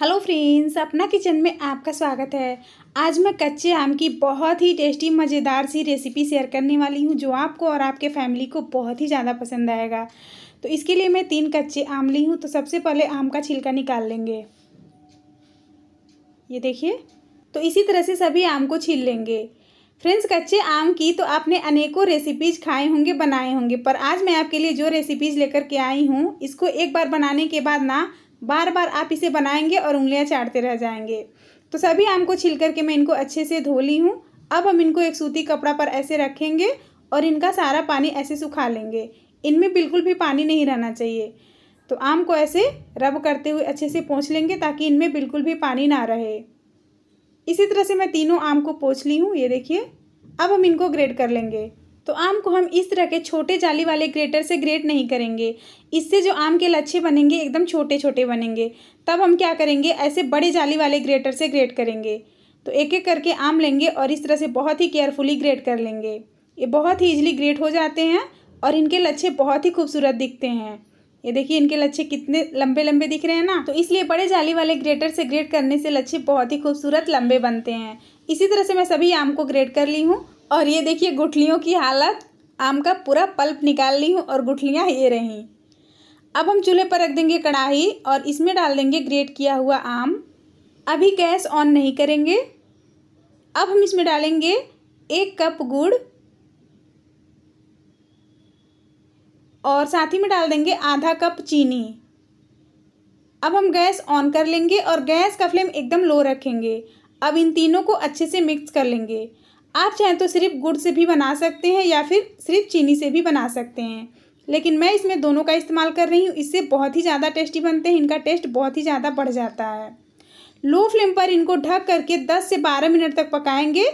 hello friends अपना kitchen में आपका स्वागत है आज मैं कच्चे आम की बहुत ही टेस्टी मज़ेदार सी रेसिपी शेयर करने वाली हूँ जो आपको और आपके फैमिली को बहुत ही ज़्यादा पसंद आएगा तो इसके लिए मैं तीन कच्चे आम ली हूँ तो सबसे पहले आम का छिलका निकाल लेंगे ये देखिए तो इसी तरह से सभी आम को छील लेंगे फ्रेंड्स कच्चे आम की तो आपने अनेकों रेसिपीज खाए होंगे बनाए होंगे पर आज मैं आपके लिए जो रेसिपीज लेकर के आई हूँ इसको एक बार बनाने के बाद ना बार बार आप इसे बनाएंगे और उंगलियां चाटते रह जाएंगे तो सभी आम को छिल करके मैं इनको अच्छे से धो ली हूँ अब हम इनको एक सूती कपड़ा पर ऐसे रखेंगे और इनका सारा पानी ऐसे सुखा लेंगे इनमें बिल्कुल भी पानी नहीं रहना चाहिए तो आम को ऐसे रब करते हुए अच्छे से पोंछ लेंगे ताकि इनमें बिल्कुल भी पानी ना रहे इसी तरह से मैं तीनों आम को पोंछ ली हूँ ये देखिए अब हम इनको ग्रेड कर लेंगे तो आम को हम इस तरह के छोटे जाली वाले ग्रेटर से ग्रेट नहीं करेंगे इससे जो आम के लच्छे बनेंगे एकदम छोटे छोटे बनेंगे तब हम क्या करेंगे ऐसे बड़े जाली वाले ग्रेटर से ग्रेट करेंगे तो एक एक करके आम लेंगे और इस तरह से बहुत ही केयरफुली ग्रेट कर लेंगे ये बहुत ही ईजिली ग्रेट हो जाते हैं और इनके लच्छे बहुत ही खूबसूरत दिखते हैं ये देखिए इनके लच्छे कितने लंबे लंबे दिख रहे हैं ना तो इसलिए बड़े जाली वाले ग्रेटर से ग्रेट करने से लच्छे बहुत ही खूबसूरत लंबे बनते हैं इसी तरह से मैं सभी आम को ग्रेट कर ली हूँ और ये देखिए गुठलियों की हालत आम का पूरा पल्प निकाल ली हूँ और गुठलियाँ ये रहीं अब हम चूल्हे पर रख देंगे कढ़ाई और इसमें डाल देंगे ग्रेट किया हुआ आम अभी गैस ऑन नहीं करेंगे अब हम इसमें डालेंगे एक कप गुड़ और साथ ही में डाल देंगे आधा कप चीनी अब हम गैस ऑन कर लेंगे और गैस का फ्लेम एकदम लो रखेंगे अब इन तीनों को अच्छे से मिक्स कर लेंगे आप चाहें तो सिर्फ गुड़ से भी बना सकते हैं या फिर सिर्फ चीनी से भी बना सकते हैं लेकिन मैं इसमें दोनों का इस्तेमाल कर रही हूँ इससे बहुत ही ज़्यादा टेस्टी बनते हैं इनका टेस्ट बहुत ही ज़्यादा बढ़ जाता है लो फ्लेम पर इनको ढक करके दस से बारह मिनट तक पकाएंगे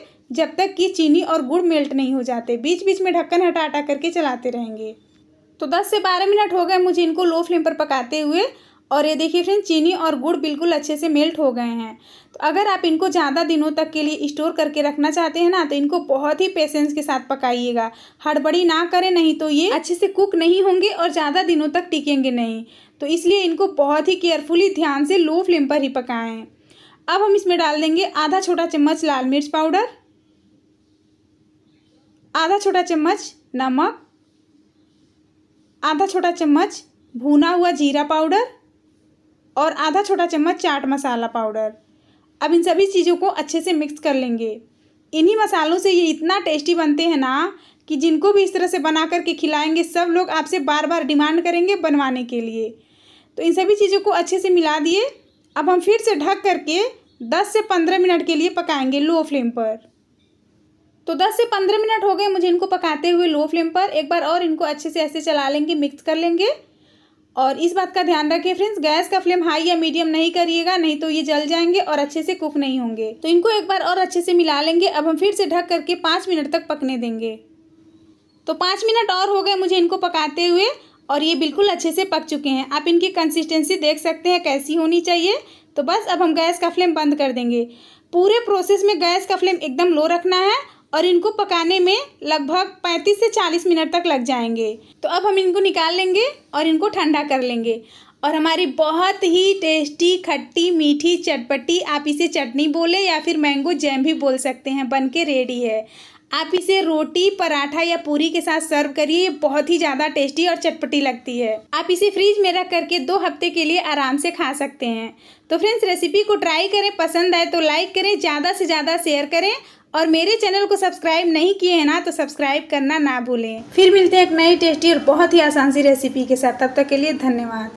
जब तक कि चीनी और गुड़ मेल्ट नहीं हो जाते बीच बीच में ढक्कन हटा हटा करके चलाते रहेंगे तो दस से बारह मिनट हो गए मुझे इनको लो फ्लेम पर पकाते हुए और ये देखिए फ्रेंड चीनी और गुड़ बिल्कुल अच्छे से मेल्ट हो गए हैं तो अगर आप इनको ज़्यादा दिनों तक के लिए स्टोर करके रखना चाहते हैं ना तो इनको बहुत ही पेशेंस के साथ पकाइएगा हड़बड़ी ना करें नहीं तो ये अच्छे से कुक नहीं होंगे और ज़्यादा दिनों तक टिकेंगे नहीं तो इसलिए इनको बहुत ही केयरफुली ध्यान से लो फ्लेम पर ही पकाएँ अब हम इसमें डाल देंगे आधा छोटा चम्मच लाल मिर्च पाउडर आधा छोटा चम्मच नमक आधा छोटा चम्मच भुना हुआ जीरा पाउडर और आधा छोटा चम्मच चाट मसाला पाउडर अब इन सभी चीज़ों को अच्छे से मिक्स कर लेंगे इन्हीं मसालों से ये इतना टेस्टी बनते हैं ना कि जिनको भी इस तरह से बना कर के खिलाएंगे सब लोग आपसे बार बार डिमांड करेंगे बनवाने के लिए तो इन सभी चीज़ों को अच्छे से मिला दिए अब हम फिर से ढक करके दस से पंद्रह मिनट के लिए पकाएंगे लो फ्लेम पर तो दस से पंद्रह मिनट हो गए मुझे इनको पकाते हुए लो फ्लेम पर एक बार और इनको अच्छे से ऐसे चला लेंगे मिक्स कर लेंगे और इस बात का ध्यान रखिए फ्रेंड्स गैस का फ्लेम हाई या मीडियम नहीं करिएगा नहीं तो ये जल जाएंगे और अच्छे से कुक नहीं होंगे तो इनको एक बार और अच्छे से मिला लेंगे अब हम फिर से ढक करके पाँच मिनट तक पकने देंगे तो पाँच मिनट और हो गए मुझे इनको पकाते हुए और ये बिल्कुल अच्छे से पक चुके हैं आप इनकी कंसिस्टेंसी देख सकते हैं कैसी होनी चाहिए तो बस अब हम गैस का फ्लेम बंद कर देंगे पूरे प्रोसेस में गैस का फ्लेम एकदम लो रखना है और इनको पकाने में लगभग 35 से 40 मिनट तक लग जाएंगे तो अब हम इनको निकाल लेंगे और इनको ठंडा कर लेंगे और हमारी बहुत ही टेस्टी खट्टी मीठी चटपटी आप इसे चटनी बोले या फिर मैंगो जैम भी बोल सकते हैं बन के रेडी है आप इसे रोटी पराठा या पूरी के साथ सर्व करिए बहुत ही ज़्यादा टेस्टी और चटपटी लगती है आप इसे फ्रिज में रख करके दो हफ्ते के लिए आराम से खा सकते हैं तो फ्रेंड्स रेसिपी को ट्राई करें पसंद आए तो लाइक करें ज़्यादा से ज़्यादा शेयर करें और मेरे चैनल को सब्सक्राइब नहीं किए हैं ना तो सब्सक्राइब करना ना भूलें फिर मिलते हैं एक नई टेस्टी और बहुत ही आसान सी रेसिपी के साथ तब तक के लिए धन्यवाद